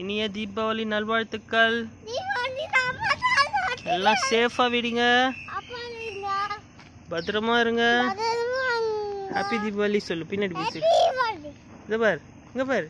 இனிய தீபாவளி நல்வாழ்த்துக்கள் எல்லாம் சேஃபா விடுங்க பத்திரமா இருங்க ஹாப்பி தீபாவளி சொல்லு பின்னாடி பேசு இதை பார் இங்க பார்